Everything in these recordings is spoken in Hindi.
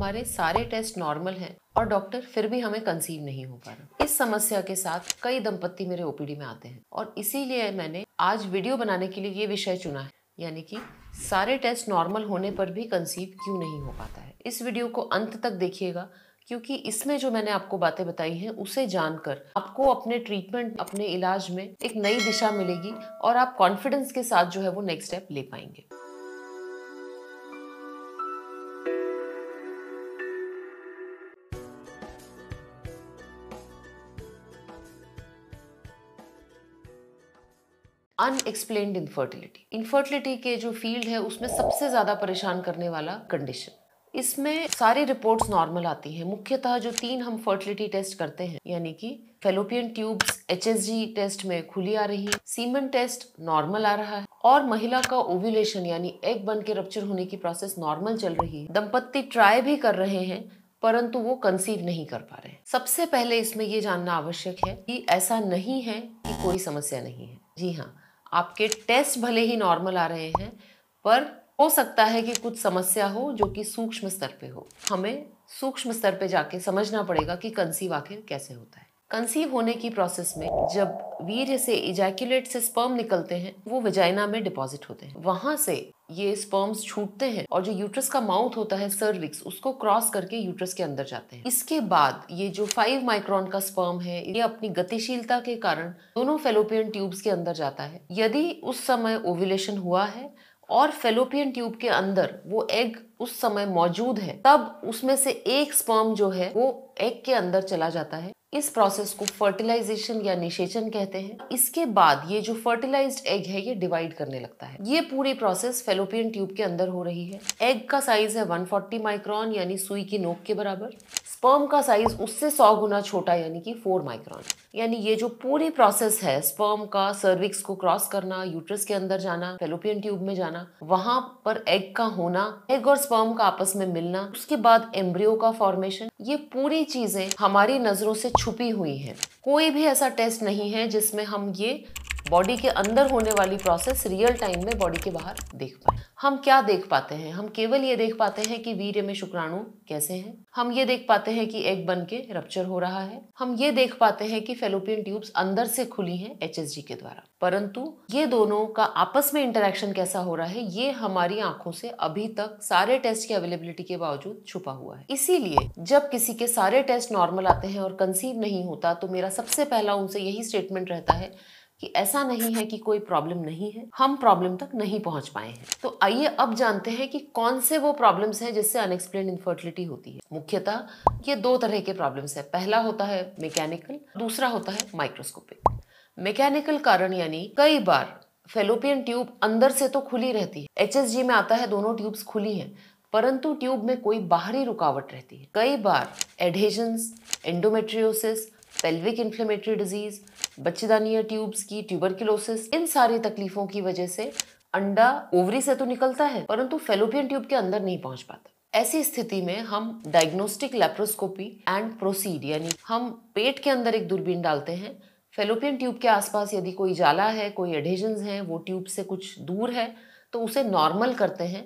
हमारे सारे टेस्ट नॉर्मल हैं और डॉक्टर फिर भी हमें कंसीव नहीं हो पा रहा इस समस्या के साथ कई दंपत्ति मेरे ओपीडी में आते हैं और इसीलिए मैंने आज वीडियो बनाने के लिए ये विषय चुना है यानी कि सारे टेस्ट नॉर्मल होने पर भी कंसीव क्यों नहीं हो पाता है इस वीडियो को अंत तक देखिएगा क्योंकि इसमें जो मैंने आपको बातें बताई हैं उसे जानकर आपको अपने ट्रीटमेंट अपने इलाज में एक नई दिशा मिलेगी और आप कॉन्फिडेंस के साथ जो है वो नेक्स्ट स्टेप ले पाएंगे अनएक्सप्लेन्ड इनफर्टिलिटी इनफर्टिलिटी के जो फील्ड है उसमें सबसे ज़्यादा परेशान करने वाला कंडीशन इसमें सारी रिपोर्ट्स नॉर्मल आती हैं मुख्यतः जो तीन हम फर्टिलिटी टेस्ट करते हैं यानी कि फेलोपियन ट्यूब्स एच टेस्ट में खुली आ रही है सीमन टेस्ट नॉर्मल आ रहा है और महिला का ओव्यूलेशन यानी एग बन के रप्चर होने की प्रोसेस नॉर्मल चल रही है दंपत्ति ट्राई भी कर रहे हैं परंतु वो कंसीव नहीं कर पा रहे सबसे पहले इसमें ये जानना आवश्यक है कि ऐसा नहीं है कि कोई समस्या नहीं है जी हाँ आपके टेस्ट भले ही नॉर्मल आ रहे हैं पर हो सकता है कि कुछ समस्या हो जो कि सूक्ष्म स्तर पे हो हमें सूक्ष्म स्तर पे जाके समझना पड़ेगा कि कंसीव आखिर कैसे होता है कंसीव होने की प्रोसेस में जब वीर से इजैक्यूलेट से स्पर्म निकलते हैं वो वजाइना में डिपॉजिट होते हैं वहां से ये स्पर्म्स छूटते हैं और जो यूट्रस का माउथ होता है सर्विक्स उसको क्रॉस करके यूट्रस के अंदर जाते हैं इसके बाद ये जो फाइव माइक्रोन का स्पर्म है ये अपनी गतिशीलता के कारण दोनों फेलोपियन ट्यूब्स के अंदर जाता है यदि उस समय ओव्यूलेशन हुआ है और फेलोपियन ट्यूब के अंदर वो एग उस समय मौजूद है तब उसमें से एक स्पर्म जो है वो एग के अंदर चला जाता है इस प्रोसेस को फर्टिलाइजेशन या निषेचन कहते हैं इसके बाद ये जो फर्टिलाइज्ड एग है ये डिवाइड करने लगता है ये पूरी प्रोसेस फेलोपियन ट्यूब के अंदर हो रही है एग का साइज है 140 माइक्रोन यानी सुई की नोक के बराबर स्पर्म का साइज उससे सौ गुना छोटा यानी कि फोर माइक्रॉन यानी ये जो पूरी प्रोसेस है स्पर्म का सर्विक्स को क्रॉस करना यूट्रस के अंदर जाना फेलोपियन ट्यूब में जाना वहां पर एग का होना एग और स्पर्म का आपस में मिलना उसके बाद एम्ब्रियो का फॉर्मेशन ये पूरी चीजें हमारी नजरों से छुपी हुई है कोई भी ऐसा टेस्ट नहीं है जिसमें हम ये बॉडी के अंदर होने वाली प्रोसेस रियल टाइम में बॉडी के बाहर देख पाए हम क्या देख पाते हैं हम केवल ये देख पाते हैं कि वीर्य में शुक्राणु कैसे हैं हम ये देख पाते हैं कि एग बन के रप्चर हो रहा है हम ये देख पाते हैं कि फेलोपियन ट्यूब्स अंदर से खुली हैं एचएसजी के द्वारा परंतु ये दोनों का आपस में इंटरेक्शन कैसा हो रहा है ये हमारी आंखों से अभी तक सारे टेस्ट की अवेलेबिलिटी के बावजूद छुपा हुआ है इसीलिए जब किसी के सारे टेस्ट नॉर्मल आते हैं और कंसीव नहीं होता तो मेरा सबसे पहला उनसे यही स्टेटमेंट रहता है कि ऐसा नहीं है कि कोई प्रॉब्लम नहीं है हम प्रॉब्लम तक नहीं पहुंच पाए हैं तो आइए अब जानते हैं कि कौन से वो प्रॉब्लम्स हैं जिससे अनएक्सप्लेन इनफर्टिलिटी होती है मुख्यतः ये दो तरह के प्रॉब्लम्स है पहला होता है मैकेनिकल दूसरा होता है माइक्रोस्कोपिक मैकेनिकल कारण यानी कई बार फेलोपियन ट्यूब अंदर से तो खुली रहती है एच में आता है दोनों ट्यूब्स खुली हैं परंतु ट्यूब में कोई बाहरी रुकावट रहती है कई बार adhesions endometriosis pelvic inflammatory disease बच्चेदानी या ट्यूब्स की ट्यूबरकिलोसिस इन सारी तकलीफों की वजह से अंडा ओवरी से तो निकलता है परंतु फेलोपियन ट्यूब के अंदर नहीं पहुंच पाता ऐसी स्थिति में हम डायग्नोस्टिक लेप्रोस्कोपी एंड प्रोसीड यानी हम पेट के अंदर एक दूरबीन डालते हैं फेलोपियन ट्यूब के आसपास यदि कोई जाला है कोई एडेजन हैं वो ट्यूब से कुछ दूर है तो उसे नॉर्मल करते हैं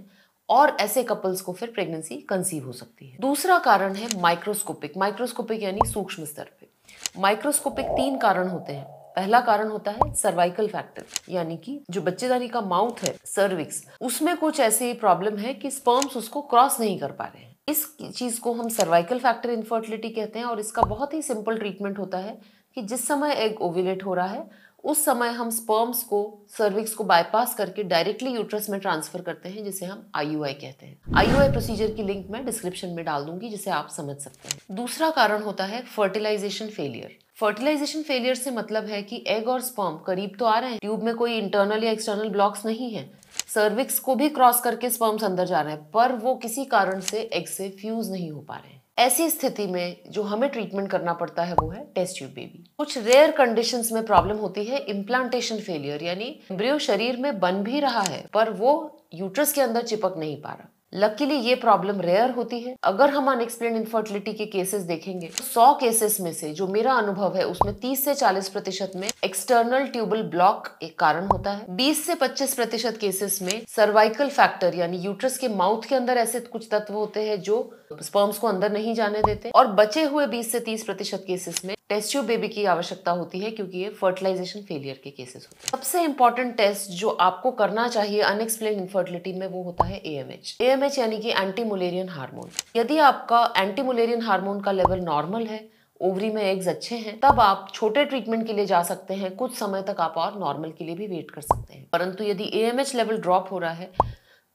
और ऐसे कपल्स को फिर प्रेगनेंसी कंसीव हो सकती है दूसरा कारण है माइक्रोस्कोपिक माइक्रोस्कोपिक यानी सूक्ष्म स्तर पे माइक्रोस्कोपिक तीन कारण होते हैं पहला कारण होता है सर्वाइकल फैक्टर यानी कि जो बच्चेदानी का माउथ है सर्विक्स उसमें कुछ ऐसी प्रॉब्लम है कि स्पर्म्स उसको क्रॉस नहीं कर पा रहे हैं इस चीज़ को हम सर्वाइकल फैक्टर इनफर्टिलिटी कहते हैं और इसका बहुत ही सिंपल ट्रीटमेंट होता है कि जिस समय एग ओविलेट हो रहा है उस समय हम स्पर्म्स को सर्विक्स को बाईपास करके डायरेक्टली यूट्रस में ट्रांसफर करते हैं जिसे हम आईयूआई कहते हैं आईयूआई प्रोसीजर की लिंक मैं डिस्क्रिप्शन में डाल दूंगी जिसे आप समझ सकते हैं दूसरा कारण होता है फर्टिलाइजेशन फेलियर फर्टिलाइजेशन फेलियर से मतलब है कि एग और स्पर्म करीब तो आ रहे हैं ट्यूब में कोई इंटरनल या एक्सटर्नल ब्लॉक्स नहीं है सर्विक्स को भी क्रॉस करके स्पर्म्स अंदर जा रहे हैं पर वो किसी कारण से एग से फ्यूज नहीं हो पा रहे हैं ऐसी स्थिति में जो हमें ट्रीटमेंट करना पड़ता है वो है टेस्ट ट्यूब बेबी कुछ रेयर कंडीशंस में प्रॉब्लम होती है इम्प्लांटेशन फेलियर यानी ब्रियो शरीर में बन भी रहा है पर वो यूट्रस के अंदर चिपक नहीं पा रहा लकीली ये प्रॉब्लम रेयर होती है अगर हम अनएक्सप्लेन इन्फर्टिलिटी के केसेस देखेंगे तो 100 केसेस में से जो मेरा अनुभव है उसमें 30 से 40 प्रतिशत में एक्सटर्नल ट्यूबल ब्लॉक एक कारण होता है 20 से 25 प्रतिशत केसेस में सर्वाइकल फैक्टर यानी यूट्रस के माउथ के अंदर ऐसे कुछ तत्व होते हैं जो स्पर्म्स को अंदर नहीं जाने देते और बचे हुए बीस से तीस प्रतिशत केसेस में टेस्ट ट्यूब बेबी की आवश्यकता होती है क्योंकि ये फर्टिलाइजेशन फेलियर के केसेस होते हैं सबसे इंपॉर्टेंट टेस्ट जो आपको करना चाहिए अनएक्सप्लेन इनफर्टिलिटी में वो होता है एएमएच एएमएच यानी कि एंटी मुलेरियन हार्मोन यदि आपका एंटी मुलेरियन हार्मोन का लेवल नॉर्मल है ओवरी में एग्स अच्छे हैं तब आप छोटे ट्रीटमेंट के लिए जा सकते हैं कुछ समय तक आप और नॉर्मल के लिए भी वेट कर सकते हैं परंतु यदि एएमएच लेवल ड्रॉप हो रहा है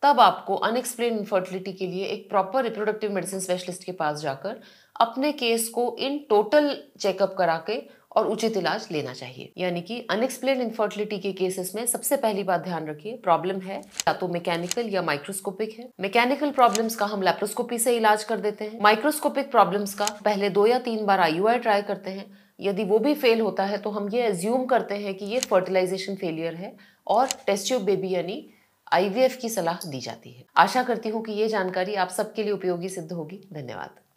तब आपको अनएक्सप्लेन इनफर्टिलिटी के लिए एक प्रॉपर रिप्रोडक्टिव मेडिसिन स्पेशलिस्ट के पास जाकर अपने केस को इन टोटल चेकअप करा के और उचित इलाज लेना चाहिए यानी कि अनएक्सप्लेन इन्फर्टिलिटी के केसेस में सबसे पहली बात ध्यान रखिए प्रॉब्लम है या तो मैकेनिकल या माइक्रोस्कोपिक है मैकेनिकल प्रॉब्लम्स का हम लैप्रोस्कोपी से इलाज कर देते हैं माइक्रोस्कोपिक प्रॉब्लम्स का पहले दो या तीन बार आई ट्राई करते हैं यदि वो भी फेल होता है तो हम ये एज्यूम करते हैं कि ये फर्टिलाइजेशन फेलियर है और टेस्ट्यूब बेबी यानी आईवीएफ की सलाह दी जाती है आशा करती हूँ कि ये जानकारी आप सबके लिए उपयोगी सिद्ध होगी धन्यवाद